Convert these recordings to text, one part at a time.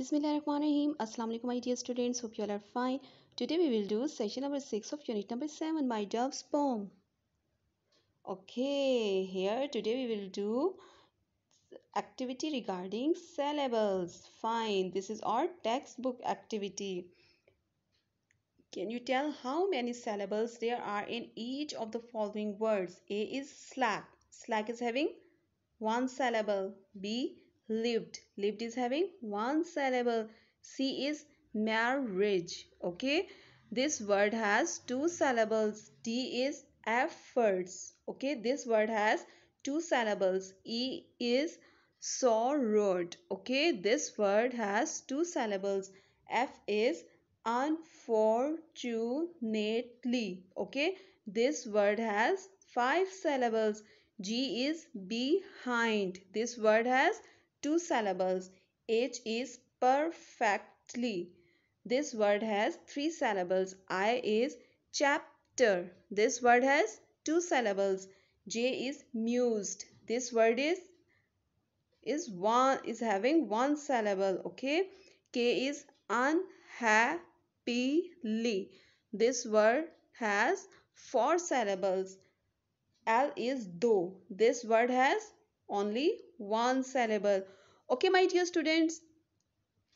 Bismillahirrahmanirrahim. Assalamu alaikum my dear students. Hope you all are fine. Today we will do session number 6 of unit number 7 my dove's poem. Okay, here today we will do activity regarding syllables. Fine. This is our textbook activity. Can you tell how many syllables there are in each of the following words? A is slack. Slack is having one syllable. B lived lived is having one syllable c is marriage okay this word has two syllables d is efforts okay this word has two syllables e is sorrowed okay this word has two syllables f is unfortunately okay this word has five syllables g is behind this word has two syllables. H is perfectly. This word has three syllables. I is chapter. This word has two syllables. J is mused. This word is is one is having one syllable. Okay. K is unhappily. This word has four syllables. L is though. This word has only one syllable. Okay, my dear students.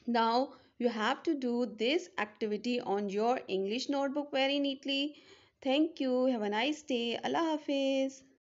Now, you have to do this activity on your English notebook very neatly. Thank you. Have a nice day. Allah Hafiz.